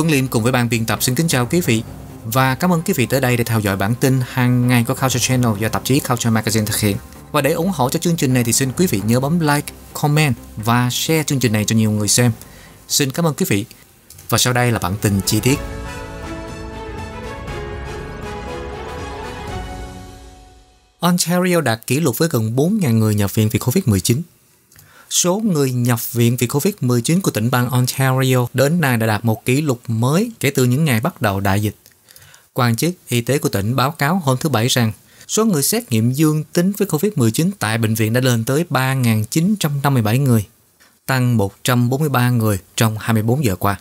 Tuấn Liêm cùng với ban biên tập xin kính chào quý vị và cảm ơn quý vị tới đây để theo dõi bản tin hàng ngày của Culture Channel do tạp chí Culture Magazine thực hiện. Và để ủng hộ cho chương trình này thì xin quý vị nhớ bấm like, comment và share chương trình này cho nhiều người xem. Xin cảm ơn quý vị. Và sau đây là bản tin chi tiết. Ontario đạt kỷ lục với gần 4.000 người nhập viện vì COVID-19 số người nhập viện vì Covid-19 của tỉnh bang Ontario đến nay đã đạt một kỷ lục mới kể từ những ngày bắt đầu đại dịch. Quan chức y tế của tỉnh báo cáo hôm thứ Bảy rằng số người xét nghiệm dương tính với Covid-19 tại bệnh viện đã lên tới 3.957 người, tăng 143 người trong 24 giờ qua.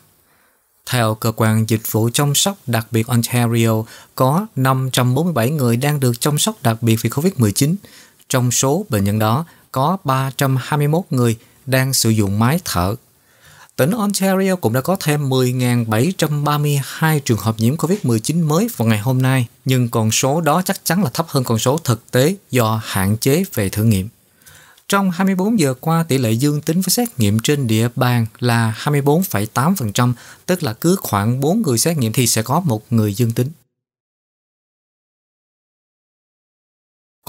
Theo cơ quan dịch vụ chăm sóc đặc biệt Ontario, có 547 người đang được chăm sóc đặc biệt vì COVID-19. Trong số bệnh nhân đó, có 321 người đang sử dụng máy thở. Tỉnh Ontario cũng đã có thêm 10.732 trường hợp nhiễm COVID-19 mới vào ngày hôm nay, nhưng con số đó chắc chắn là thấp hơn con số thực tế do hạn chế về thử nghiệm. Trong 24 giờ qua, tỷ lệ dương tính với xét nghiệm trên địa bàn là 24,8%, tức là cứ khoảng 4 người xét nghiệm thì sẽ có một người dương tính.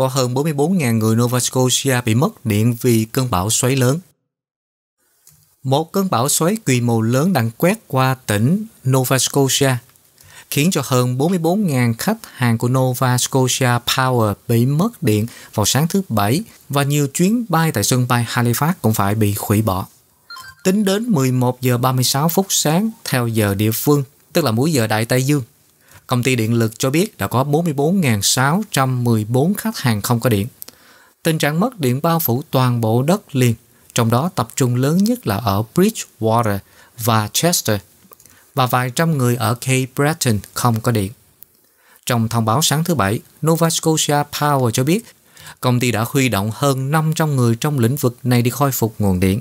có hơn 44.000 người Nova Scotia bị mất điện vì cơn bão xoáy lớn. Một cơn bão xoáy quy mô lớn đang quét qua tỉnh Nova Scotia, khiến cho hơn 44.000 khách hàng của Nova Scotia Power bị mất điện vào sáng thứ Bảy và nhiều chuyến bay tại sân bay Halifax cũng phải bị hủy bỏ. Tính đến 11 giờ 36 phút sáng theo giờ địa phương, tức là múi giờ Đại Tây Dương, Công ty điện lực cho biết đã có 44.614 khách hàng không có điện. Tình trạng mất điện bao phủ toàn bộ đất liền, trong đó tập trung lớn nhất là ở Bridgewater và Chester, và vài trăm người ở Cape Breton không có điện. Trong thông báo sáng thứ Bảy, Nova Scotia Power cho biết công ty đã huy động hơn 500 người trong lĩnh vực này đi khôi phục nguồn điện.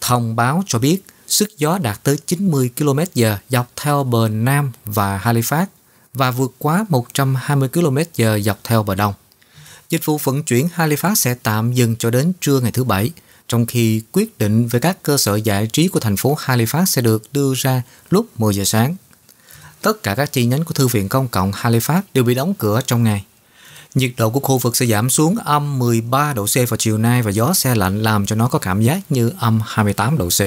Thông báo cho biết sức gió đạt tới 90 km/h dọc theo bờ Nam và Halifax và vượt quá 120 km/h dọc theo bờ Đông. Dịch vụ vận chuyển Halifax sẽ tạm dừng cho đến trưa ngày thứ Bảy, trong khi quyết định về các cơ sở giải trí của thành phố Halifax sẽ được đưa ra lúc 10 giờ sáng. Tất cả các chi nhánh của Thư viện Công cộng Halifax đều bị đóng cửa trong ngày. Nhiệt độ của khu vực sẽ giảm xuống âm 13 độ C vào chiều nay và gió xe lạnh làm cho nó có cảm giác như âm 28 độ C.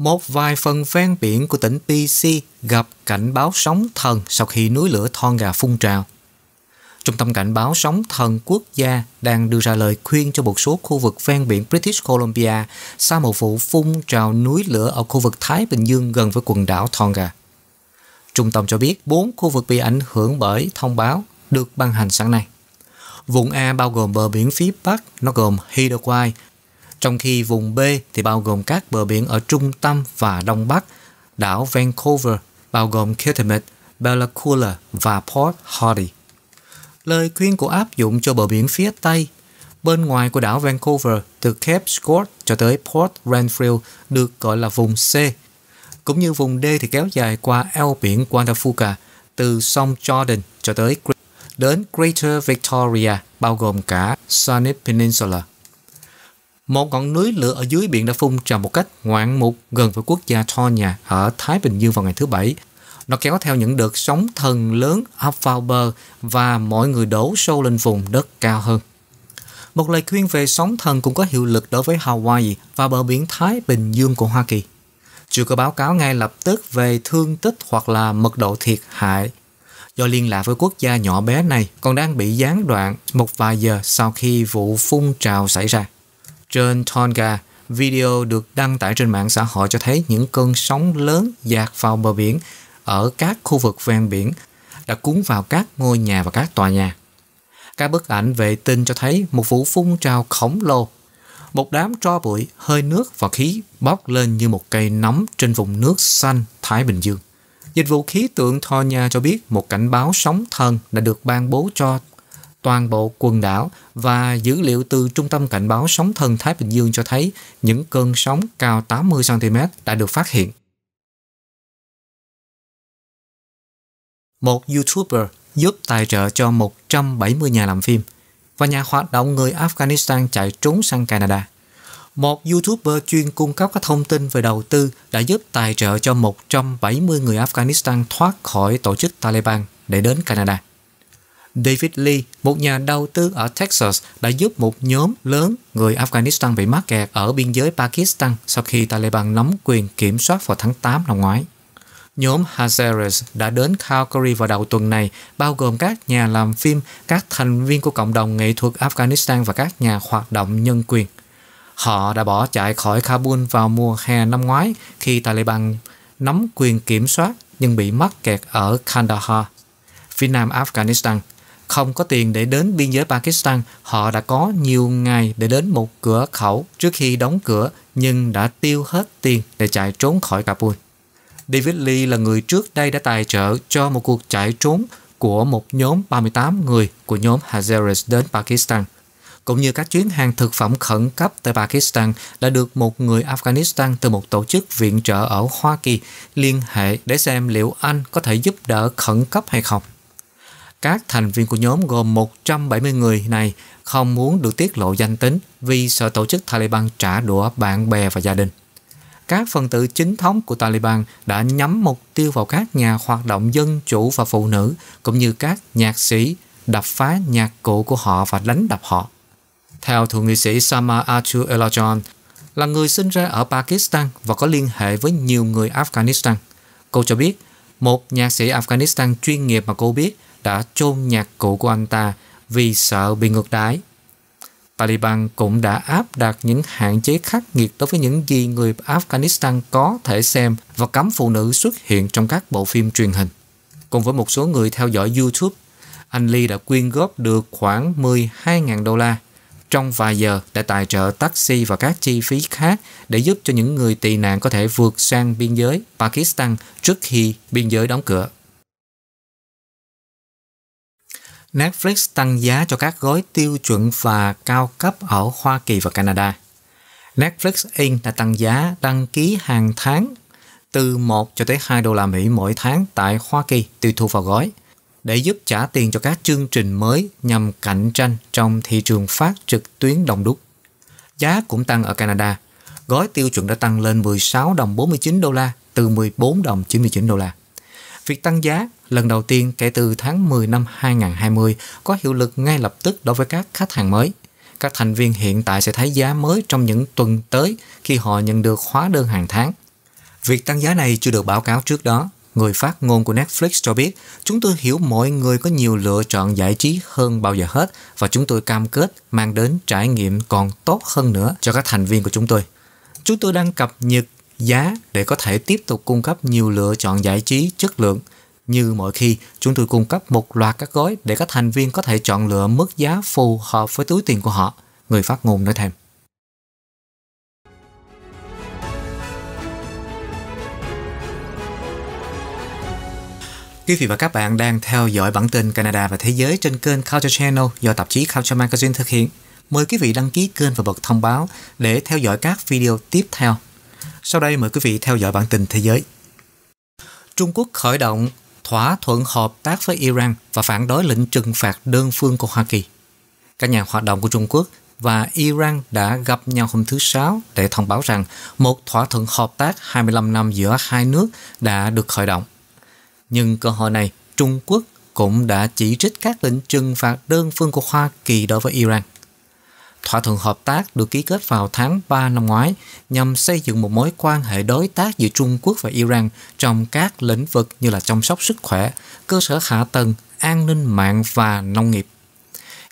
một vài phần ven biển của tỉnh PC gặp cảnh báo sóng thần sau khi núi lửa Tonga phun trào. Trung tâm cảnh báo sóng thần quốc gia đang đưa ra lời khuyên cho một số khu vực ven biển British Columbia sau một vụ phun trào núi lửa ở khu vực Thái Bình Dương gần với quần đảo Tonga. Trung tâm cho biết bốn khu vực bị ảnh hưởng bởi thông báo được ban hành sáng nay. Vùng A bao gồm bờ biển phía Bắc, nó gồm Hidawai, trong khi vùng B thì bao gồm các bờ biển ở trung tâm và đông bắc, đảo Vancouver bao gồm Kitimat, Bella Coola và Port Hardy. Lời khuyên của áp dụng cho bờ biển phía Tây bên ngoài của đảo Vancouver từ Cape Scott cho tới Port Renfrew được gọi là vùng C. Cũng như vùng D thì kéo dài qua eo biển Guadalupe từ sông Jordan cho tới đến Greater Victoria bao gồm cả Sunny Peninsula một ngọn núi lửa ở dưới biển đã phun trào một cách ngoạn mục gần với quốc gia Tonya ở Thái Bình Dương vào ngày thứ Bảy. Nó kéo theo những đợt sóng thần lớn áp vào bờ và mọi người đổ sâu lên vùng đất cao hơn. Một lời khuyên về sóng thần cũng có hiệu lực đối với Hawaii và bờ biển Thái Bình Dương của Hoa Kỳ. Chưa có báo cáo ngay lập tức về thương tích hoặc là mật độ thiệt hại do liên lạc với quốc gia nhỏ bé này còn đang bị gián đoạn một vài giờ sau khi vụ phun trào xảy ra trên Tonga, video được đăng tải trên mạng xã hội cho thấy những cơn sóng lớn dạt vào bờ biển ở các khu vực ven biển đã cuốn vào các ngôi nhà và các tòa nhà. Các bức ảnh vệ tinh cho thấy một vụ phun trào khổng lồ. Một đám tro bụi, hơi nước và khí bốc lên như một cây nấm trên vùng nước xanh Thái Bình Dương. Dịch vụ khí tượng Tonga cho biết một cảnh báo sóng thần đã được ban bố cho toàn bộ quần đảo và dữ liệu từ Trung tâm Cảnh báo Sóng thần Thái Bình Dương cho thấy những cơn sóng cao 80cm đã được phát hiện. Một YouTuber giúp tài trợ cho 170 nhà làm phim và nhà hoạt động người Afghanistan chạy trốn sang Canada. Một YouTuber chuyên cung cấp các thông tin về đầu tư đã giúp tài trợ cho 170 người Afghanistan thoát khỏi tổ chức Taliban để đến Canada. David Lee, một nhà đầu tư ở Texas, đã giúp một nhóm lớn người Afghanistan bị mắc kẹt ở biên giới Pakistan sau khi Taliban nắm quyền kiểm soát vào tháng 8 năm ngoái. Nhóm Hazaras đã đến Calgary vào đầu tuần này, bao gồm các nhà làm phim, các thành viên của cộng đồng nghệ thuật Afghanistan và các nhà hoạt động nhân quyền. Họ đã bỏ chạy khỏi Kabul vào mùa hè năm ngoái khi Taliban nắm quyền kiểm soát nhưng bị mắc kẹt ở Kandahar, phía nam Afghanistan không có tiền để đến biên giới Pakistan, họ đã có nhiều ngày để đến một cửa khẩu trước khi đóng cửa nhưng đã tiêu hết tiền để chạy trốn khỏi Kabul. David Lee là người trước đây đã tài trợ cho một cuộc chạy trốn của một nhóm 38 người của nhóm Hazaras đến Pakistan cũng như các chuyến hàng thực phẩm khẩn cấp tới Pakistan đã được một người Afghanistan từ một tổ chức viện trợ ở Hoa Kỳ liên hệ để xem liệu Anh có thể giúp đỡ khẩn cấp hay không. Các thành viên của nhóm gồm 170 người này không muốn được tiết lộ danh tính vì sợ tổ chức Taliban trả đũa bạn bè và gia đình. Các phần tử chính thống của Taliban đã nhắm mục tiêu vào các nhà hoạt động dân chủ và phụ nữ cũng như các nhạc sĩ đập phá nhạc cụ của họ và đánh đập họ. Theo thượng nghị sĩ Sama Arthur Elajon, là người sinh ra ở Pakistan và có liên hệ với nhiều người Afghanistan. Cô cho biết, một nhạc sĩ Afghanistan chuyên nghiệp mà cô biết đã chôn nhạc cụ của anh ta vì sợ bị ngược đái. Taliban cũng đã áp đặt những hạn chế khắc nghiệt đối với những gì người Afghanistan có thể xem và cấm phụ nữ xuất hiện trong các bộ phim truyền hình. Cùng với một số người theo dõi YouTube, anh Lee đã quyên góp được khoảng 12.000 đô la trong vài giờ để tài trợ taxi và các chi phí khác để giúp cho những người tị nạn có thể vượt sang biên giới Pakistan trước khi biên giới đóng cửa. Netflix tăng giá cho các gói tiêu chuẩn và cao cấp ở Hoa Kỳ và Canada. Netflix Inc. đã tăng giá đăng ký hàng tháng từ 1 cho tới 2 đô la Mỹ mỗi tháng tại Hoa Kỳ tùy thuộc vào gói để giúp trả tiền cho các chương trình mới nhằm cạnh tranh trong thị trường phát trực tuyến đông đúc. Giá cũng tăng ở Canada. Gói tiêu chuẩn đã tăng lên 16 đồng 49 đô la từ 14 đồng 99 đô la. Việc tăng giá lần đầu tiên kể từ tháng 10 năm 2020 có hiệu lực ngay lập tức đối với các khách hàng mới. Các thành viên hiện tại sẽ thấy giá mới trong những tuần tới khi họ nhận được hóa đơn hàng tháng. Việc tăng giá này chưa được báo cáo trước đó. Người phát ngôn của Netflix cho biết, chúng tôi hiểu mọi người có nhiều lựa chọn giải trí hơn bao giờ hết và chúng tôi cam kết mang đến trải nghiệm còn tốt hơn nữa cho các thành viên của chúng tôi. Chúng tôi đang cập nhật giá để có thể tiếp tục cung cấp nhiều lựa chọn giải trí chất lượng. Như mọi khi, chúng tôi cung cấp một loạt các gói để các thành viên có thể chọn lựa mức giá phù hợp với túi tiền của họ, người phát ngôn nói thêm. Quý vị và các bạn đang theo dõi bản tin Canada và Thế giới trên kênh Culture Channel do tạp chí Culture Magazine thực hiện. Mời quý vị đăng ký kênh và bật thông báo để theo dõi các video tiếp theo sau đây mời quý vị theo dõi bản tin thế giới. Trung Quốc khởi động thỏa thuận hợp tác với Iran và phản đối lệnh trừng phạt đơn phương của Hoa Kỳ. Các nhà hoạt động của Trung Quốc và Iran đã gặp nhau hôm thứ Sáu để thông báo rằng một thỏa thuận hợp tác 25 năm giữa hai nước đã được khởi động. Nhưng cơ hội này, Trung Quốc cũng đã chỉ trích các lệnh trừng phạt đơn phương của Hoa Kỳ đối với Iran. Thỏa thuận hợp tác được ký kết vào tháng 3 năm ngoái nhằm xây dựng một mối quan hệ đối tác giữa Trung Quốc và Iran trong các lĩnh vực như là chăm sóc sức khỏe, cơ sở hạ tầng, an ninh mạng và nông nghiệp.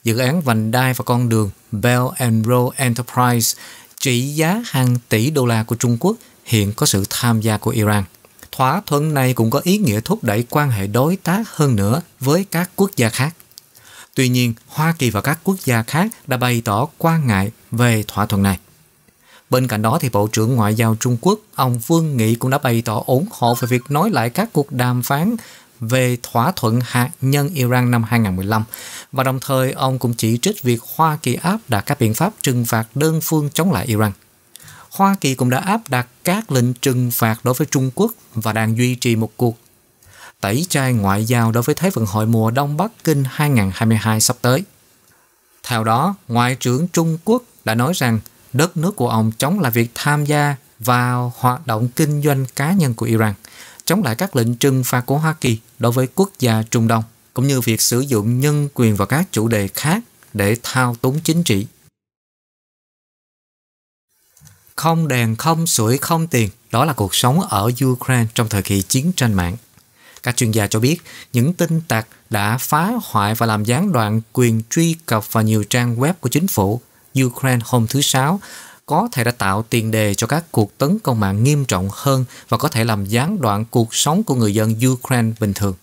Dự án vành đai và con đường Belt and Road Enterprise trị giá hàng tỷ đô la của Trung Quốc hiện có sự tham gia của Iran. Thỏa thuận này cũng có ý nghĩa thúc đẩy quan hệ đối tác hơn nữa với các quốc gia khác. Tuy nhiên, Hoa Kỳ và các quốc gia khác đã bày tỏ quan ngại về thỏa thuận này. Bên cạnh đó, thì Bộ trưởng Ngoại giao Trung Quốc, ông Vương Nghị cũng đã bày tỏ ủng hộ về việc nối lại các cuộc đàm phán về thỏa thuận hạt nhân Iran năm 2015 và đồng thời ông cũng chỉ trích việc Hoa Kỳ áp đặt các biện pháp trừng phạt đơn phương chống lại Iran. Hoa Kỳ cũng đã áp đặt các lệnh trừng phạt đối với Trung Quốc và đang duy trì một cuộc tẩy chay ngoại giao đối với Thế vận hội mùa Đông Bắc Kinh 2022 sắp tới. Theo đó, Ngoại trưởng Trung Quốc đã nói rằng đất nước của ông chống lại việc tham gia vào hoạt động kinh doanh cá nhân của Iran, chống lại các lệnh trừng phạt của Hoa Kỳ đối với quốc gia Trung Đông, cũng như việc sử dụng nhân quyền và các chủ đề khác để thao túng chính trị. Không đèn, không sưởi, không tiền, đó là cuộc sống ở Ukraine trong thời kỳ chiến tranh mạng. Các chuyên gia cho biết, những tin tặc đã phá hoại và làm gián đoạn quyền truy cập vào nhiều trang web của chính phủ Ukraine hôm thứ Sáu, có thể đã tạo tiền đề cho các cuộc tấn công mạng nghiêm trọng hơn và có thể làm gián đoạn cuộc sống của người dân Ukraine bình thường.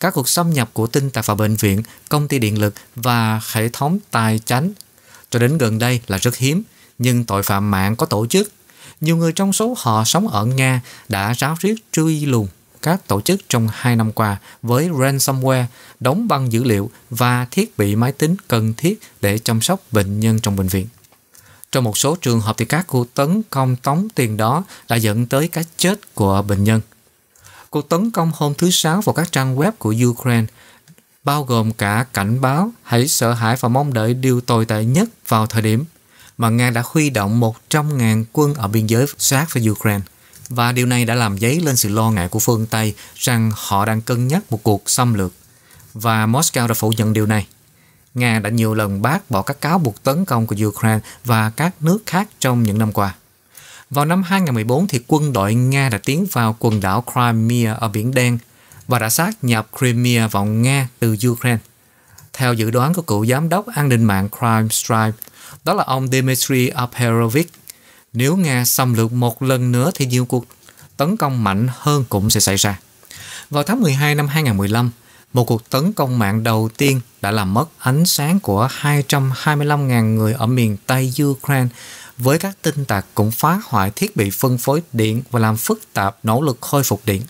Các cuộc xâm nhập của tin tặc vào bệnh viện, công ty điện lực và hệ thống tài chính cho đến gần đây là rất hiếm, nhưng tội phạm mạng có tổ chức nhiều người trong số họ sống ở Nga đã ráo riết truy lùng các tổ chức trong hai năm qua với ransomware, đóng băng dữ liệu và thiết bị máy tính cần thiết để chăm sóc bệnh nhân trong bệnh viện. Trong một số trường hợp thì các cuộc tấn công tống tiền đó đã dẫn tới cái chết của bệnh nhân. Cuộc tấn công hôm thứ Sáu vào các trang web của Ukraine bao gồm cả cảnh báo hãy sợ hãi và mong đợi điều tồi tệ nhất vào thời điểm mà Nga đã huy động 100.000 quân ở biên giới sát với Ukraine và điều này đã làm dấy lên sự lo ngại của phương Tây rằng họ đang cân nhắc một cuộc xâm lược và Moscow đã phủ nhận điều này. Nga đã nhiều lần bác bỏ các cáo buộc tấn công của Ukraine và các nước khác trong những năm qua. Vào năm 2014 thì quân đội Nga đã tiến vào quần đảo Crimea ở Biển Đen và đã sát nhập Crimea vào Nga từ Ukraine. Theo dự đoán của cựu giám đốc an ninh mạng Crime Stripe, đó là ông Dmitry Aperovich, nếu Nga xâm lược một lần nữa thì nhiều cuộc tấn công mạnh hơn cũng sẽ xảy ra. Vào tháng 12 năm 2015, một cuộc tấn công mạng đầu tiên đã làm mất ánh sáng của 225.000 người ở miền Tây Ukraine với các tin tặc cũng phá hoại thiết bị phân phối điện và làm phức tạp nỗ lực khôi phục điện.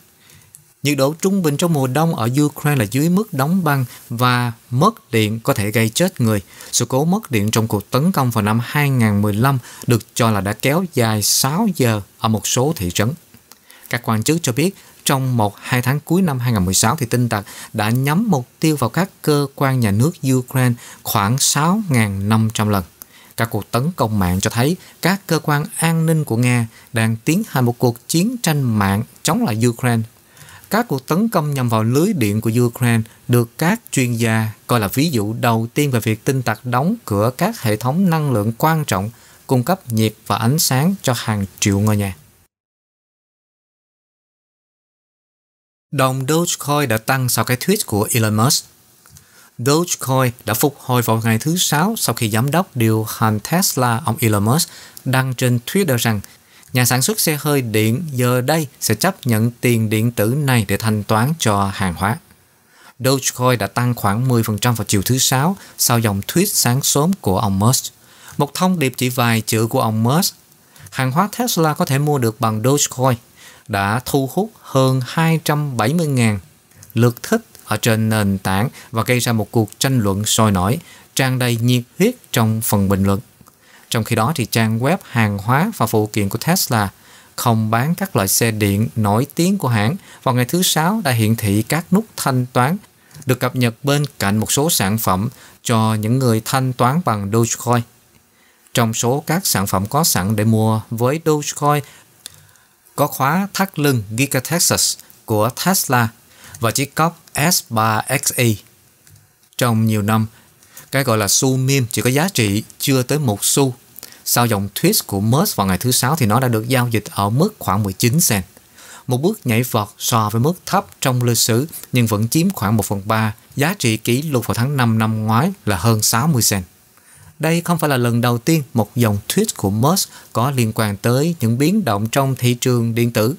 Nhiệt độ trung bình trong mùa đông ở Ukraine là dưới mức đóng băng và mất điện có thể gây chết người. Sự cố mất điện trong cuộc tấn công vào năm 2015 được cho là đã kéo dài 6 giờ ở một số thị trấn. Các quan chức cho biết trong một hai tháng cuối năm 2016 thì tin tặc đã nhắm mục tiêu vào các cơ quan nhà nước Ukraine khoảng 6.500 lần. Các cuộc tấn công mạng cho thấy các cơ quan an ninh của Nga đang tiến hành một cuộc chiến tranh mạng chống lại Ukraine các cuộc tấn công nhằm vào lưới điện của Ukraine được các chuyên gia coi là ví dụ đầu tiên về việc tinh tặc đóng cửa các hệ thống năng lượng quan trọng cung cấp nhiệt và ánh sáng cho hàng triệu ngôi nhà. Đồng Dogecoin đã tăng sau cái tweet của Elon Musk. Dogecoin đã phục hồi vào ngày thứ Sáu sau khi giám đốc điều hành Tesla ông Elon Musk đăng trên Twitter rằng – nhà sản xuất xe hơi điện giờ đây sẽ chấp nhận tiền điện tử này để thanh toán cho hàng hóa. Dogecoin đã tăng khoảng 10% vào chiều thứ Sáu sau dòng tweet sáng sớm của ông Musk. Một thông điệp chỉ vài chữ của ông Musk, hàng hóa Tesla có thể mua được bằng Dogecoin, đã thu hút hơn 270.000 lượt thích ở trên nền tảng và gây ra một cuộc tranh luận sôi nổi, tràn đầy nhiệt huyết trong phần bình luận. Trong khi đó thì trang web hàng hóa và phụ kiện của Tesla không bán các loại xe điện nổi tiếng của hãng vào ngày thứ Sáu đã hiển thị các nút thanh toán được cập nhật bên cạnh một số sản phẩm cho những người thanh toán bằng Dogecoin. Trong số các sản phẩm có sẵn để mua với Dogecoin có khóa thắt lưng Giga Texas của Tesla và chiếc cốc S3XE. Trong nhiều năm, cái gọi là su mim chỉ có giá trị chưa tới một xu. Sau dòng twist của Musk vào ngày thứ sáu thì nó đã được giao dịch ở mức khoảng 19 cent. Một bước nhảy vọt so với mức thấp trong lịch sử nhưng vẫn chiếm khoảng 1 phần 3 giá trị kỷ lục vào tháng 5 năm ngoái là hơn 60 cent. Đây không phải là lần đầu tiên một dòng tweet của Musk có liên quan tới những biến động trong thị trường điện tử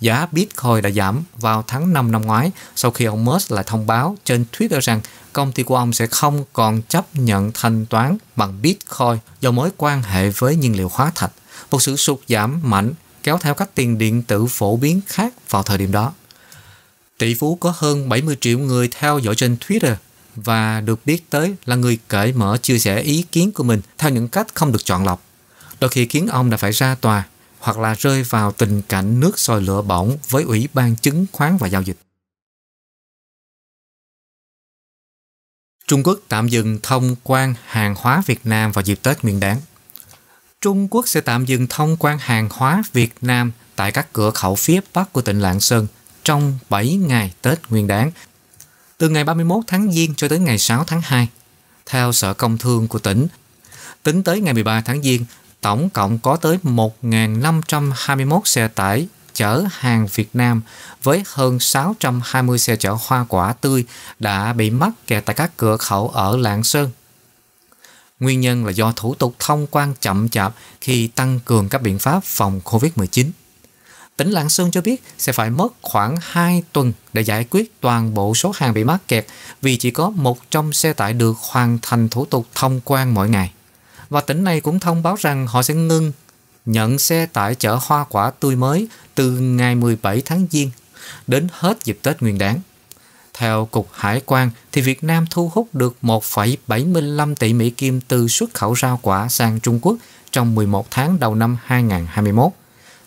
giá Bitcoin đã giảm vào tháng 5 năm ngoái sau khi ông Musk lại thông báo trên Twitter rằng công ty của ông sẽ không còn chấp nhận thanh toán bằng Bitcoin do mối quan hệ với nhiên liệu hóa thạch, một sự sụt giảm mạnh kéo theo các tiền điện tử phổ biến khác vào thời điểm đó. Tỷ phú có hơn 70 triệu người theo dõi trên Twitter và được biết tới là người cởi mở chia sẻ ý kiến của mình theo những cách không được chọn lọc. Đôi khi khiến ông đã phải ra tòa hoặc là rơi vào tình cảnh nước sôi lửa bỏng với Ủy ban chứng khoán và giao dịch. Trung Quốc tạm dừng thông quan hàng hóa Việt Nam vào dịp Tết Nguyên đán. Trung Quốc sẽ tạm dừng thông quan hàng hóa Việt Nam tại các cửa khẩu phía Bắc của tỉnh Lạng Sơn trong 7 ngày Tết Nguyên đán, từ ngày 31 tháng Giêng cho tới ngày 6 tháng 2. Theo Sở Công Thương của tỉnh, tính tới ngày 13 tháng Giêng, tổng cộng có tới 1.521 xe tải chở hàng Việt Nam với hơn 620 xe chở hoa quả tươi đã bị mắc kẹt tại các cửa khẩu ở Lạng Sơn. Nguyên nhân là do thủ tục thông quan chậm chạp khi tăng cường các biện pháp phòng COVID-19. Tỉnh Lạng Sơn cho biết sẽ phải mất khoảng 2 tuần để giải quyết toàn bộ số hàng bị mắc kẹt vì chỉ có một trong xe tải được hoàn thành thủ tục thông quan mỗi ngày và tỉnh này cũng thông báo rằng họ sẽ ngưng nhận xe tải chở hoa quả tươi mới từ ngày 17 tháng Giêng đến hết dịp Tết Nguyên đán. Theo Cục Hải quan thì Việt Nam thu hút được 1,75 tỷ Mỹ Kim từ xuất khẩu rau quả sang Trung Quốc trong 11 tháng đầu năm 2021,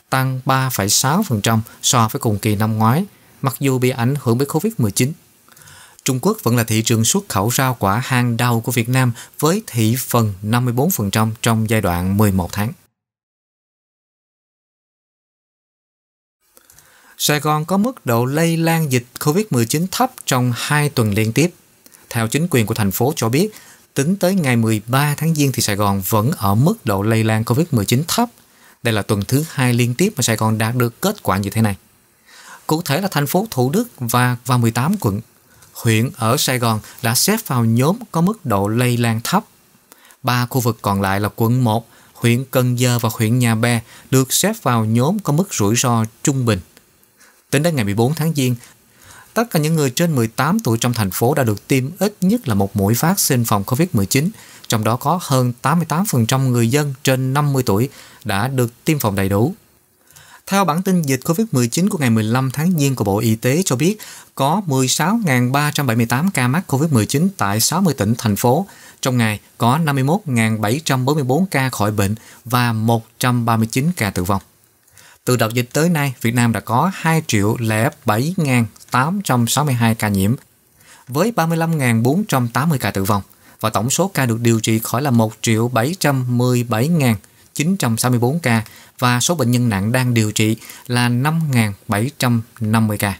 tăng 3,6% so với cùng kỳ năm ngoái, mặc dù bị ảnh hưởng bởi Covid-19. Trung Quốc vẫn là thị trường xuất khẩu rau quả hàng đầu của Việt Nam với thị phần 54% trong giai đoạn 11 tháng. Sài Gòn có mức độ lây lan dịch COVID-19 thấp trong 2 tuần liên tiếp. Theo chính quyền của thành phố cho biết, tính tới ngày 13 tháng Giêng thì Sài Gòn vẫn ở mức độ lây lan COVID-19 thấp. Đây là tuần thứ hai liên tiếp mà Sài Gòn đạt được kết quả như thế này. Cụ thể là thành phố Thủ Đức và và 18 quận huyện ở Sài Gòn đã xếp vào nhóm có mức độ lây lan thấp. Ba khu vực còn lại là quận 1, huyện Cần Giờ và huyện Nhà Bè được xếp vào nhóm có mức rủi ro trung bình. Tính đến ngày 14 tháng Giêng, tất cả những người trên 18 tuổi trong thành phố đã được tiêm ít nhất là một mũi vaccine phòng COVID-19, trong đó có hơn 88% người dân trên 50 tuổi đã được tiêm phòng đầy đủ. Theo bản tin dịch COVID-19 của ngày 15 tháng Giêng của Bộ Y tế cho biết, có 16.378 ca mắc COVID-19 tại 60 tỉnh, thành phố. Trong ngày, có 51.744 ca khỏi bệnh và 139 ca tử vong. Từ đầu dịch tới nay, Việt Nam đã có 2 triệu lẻ 862 ca nhiễm với 35.480 ca tử vong và tổng số ca được điều trị khỏi là 1 717.000 964 ca và số bệnh nhân nặng đang điều trị là 5.750 ca.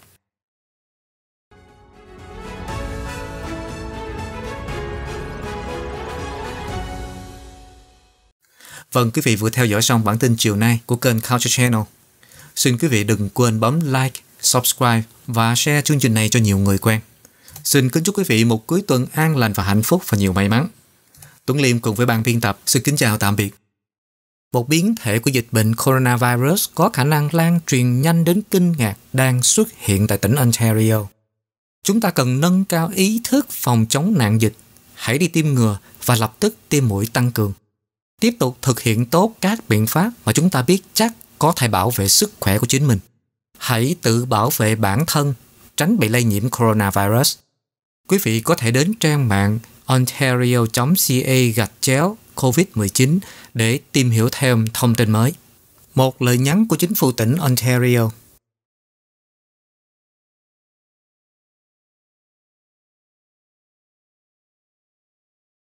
Vâng, quý vị vừa theo dõi xong bản tin chiều nay của kênh Culture Channel. Xin quý vị đừng quên bấm like, subscribe và share chương trình này cho nhiều người quen. Xin kính chúc quý vị một cuối tuần an lành và hạnh phúc và nhiều may mắn. Tuấn Liêm cùng với ban biên tập xin kính chào tạm biệt một biến thể của dịch bệnh coronavirus có khả năng lan truyền nhanh đến kinh ngạc đang xuất hiện tại tỉnh Ontario. Chúng ta cần nâng cao ý thức phòng chống nạn dịch, hãy đi tiêm ngừa và lập tức tiêm mũi tăng cường. Tiếp tục thực hiện tốt các biện pháp mà chúng ta biết chắc có thể bảo vệ sức khỏe của chính mình. Hãy tự bảo vệ bản thân, tránh bị lây nhiễm coronavirus. Quý vị có thể đến trang mạng ontario.ca gạch chéo COVID-19 để tìm hiểu thêm thông tin mới. Một lời nhắn của chính phủ tỉnh Ontario